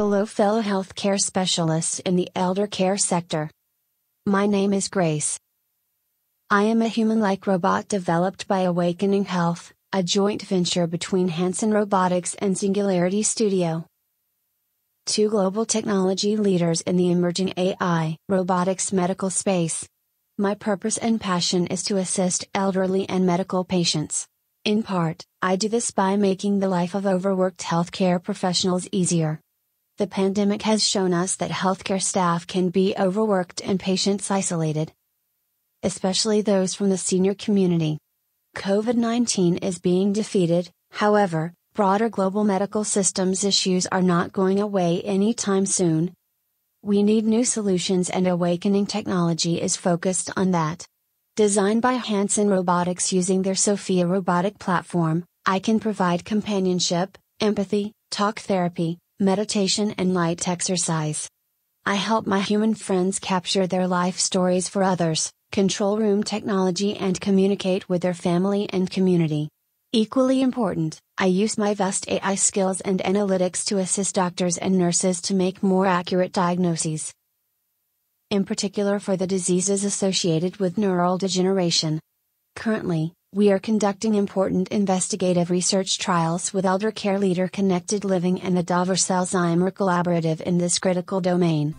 Hello, fellow healthcare specialists in the elder care sector. My name is Grace. I am a human like robot developed by Awakening Health, a joint venture between Hanson Robotics and Singularity Studio. Two global technology leaders in the emerging AI robotics medical space. My purpose and passion is to assist elderly and medical patients. In part, I do this by making the life of overworked healthcare professionals easier. The pandemic has shown us that healthcare staff can be overworked and patients isolated, especially those from the senior community. COVID 19 is being defeated, however, broader global medical systems issues are not going away anytime soon. We need new solutions, and Awakening Technology is focused on that. Designed by Hanson Robotics using their Sophia robotic platform, I can provide companionship, empathy, talk therapy, meditation and light exercise. I help my human friends capture their life stories for others, control room technology and communicate with their family and community. Equally important, I use my vast AI skills and analytics to assist doctors and nurses to make more accurate diagnoses. In particular for the diseases associated with neural degeneration. Currently, we are conducting important investigative research trials with elder care leader Connected Living and the Daver Selzheimer Collaborative in this critical domain.